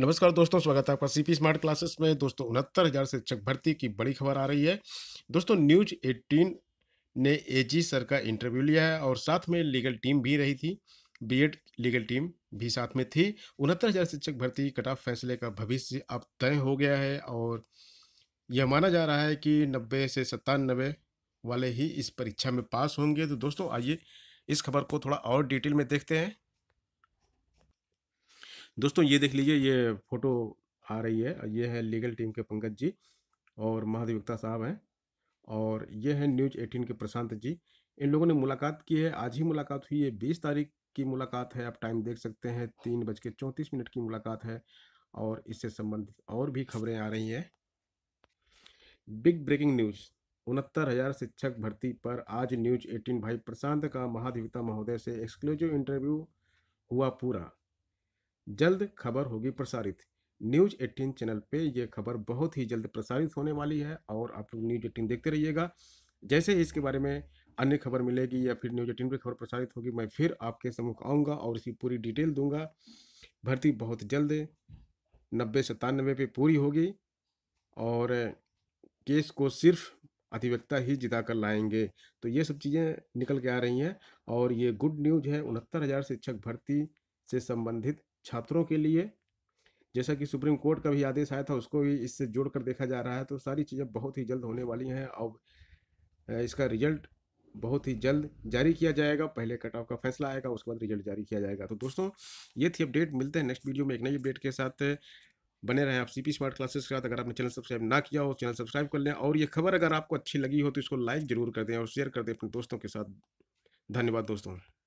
नमस्कार दोस्तों स्वागत है आपका सीपी स्मार्ट क्लासेस में दोस्तों उनहत्तर हज़ार शिक्षक भर्ती की बड़ी खबर आ रही है दोस्तों न्यूज 18 ने एजी सर का इंटरव्यू लिया है और साथ में लीगल टीम भी रही थी बीएड लीगल टीम भी साथ में थी उनहत्तर हज़ार शिक्षक भर्ती कट ऑफ फैसले का भविष्य अब तय हो गया है और यह माना जा रहा है कि नब्बे से सत्तानबे वाले ही इस परीक्षा में पास होंगे तो दोस्तों आइए इस खबर को थोड़ा और डिटेल में देखते हैं दोस्तों ये देख लीजिए ये फोटो आ रही है ये है लीगल टीम के पंकज जी और महाधिवक्ता साहब हैं और ये है न्यूज एटीन के प्रशांत जी इन लोगों ने मुलाकात की है आज ही मुलाकात हुई है बीस तारीख की मुलाकात है आप टाइम देख सकते हैं तीन बज के चौंतीस मिनट की मुलाकात है और इससे संबंधित और भी खबरें आ रही हैं बिग ब्रेकिंग न्यूज़ उनहत्तर हजार शिक्षक भर्ती पर आज न्यूज एटीन भाई प्रशांत का महाधिवक्ता महोदय से एक्सक्लूसिव इंटरव्यू हुआ पूरा जल्द खबर होगी प्रसारित न्यूज 18 चैनल पे ये खबर बहुत ही जल्द प्रसारित होने वाली है और आप लोग न्यूज 18 देखते रहिएगा जैसे ही इसके बारे में अन्य खबर मिलेगी या फिर न्यूज 18 पे खबर प्रसारित होगी मैं फिर आपके सम्मुख आऊँगा और इसकी पूरी डिटेल दूंगा भर्ती बहुत जल्द नब्बे सतानबे पे पूरी होगी और केस को सिर्फ अधिवक्ता ही जिता कर लाएंगे तो ये सब चीज़ें निकल के आ रही हैं और ये गुड न्यूज है उनहत्तर हज़ार शिक्षक भर्ती से संबंधित छात्रों के लिए जैसा कि सुप्रीम कोर्ट का भी आदेश आया था उसको भी इससे जोड़ कर देखा जा रहा है तो सारी चीज़ें बहुत ही जल्द होने वाली हैं और इसका रिजल्ट बहुत ही जल्द जारी किया जाएगा पहले कट ऑफ का फैसला आएगा उसके बाद रिजल्ट जारी किया जाएगा तो दोस्तों ये थी अपडेट मिलते हैं नेक्स्ट वीडियो में एक नई अपडेट के साथ बने रहें आप सीपी स्मार्ट क्लासेस के साथ अगर आपने चैनल सब्सक्राइब ना किया हो चैनल सब्सक्राइब कर लें और ये खबर अगर आपको अच्छी लगी हो तो इसको लाइक जरूर कर दें और शेयर कर दें अपने दोस्तों के साथ धन्यवाद दोस्तों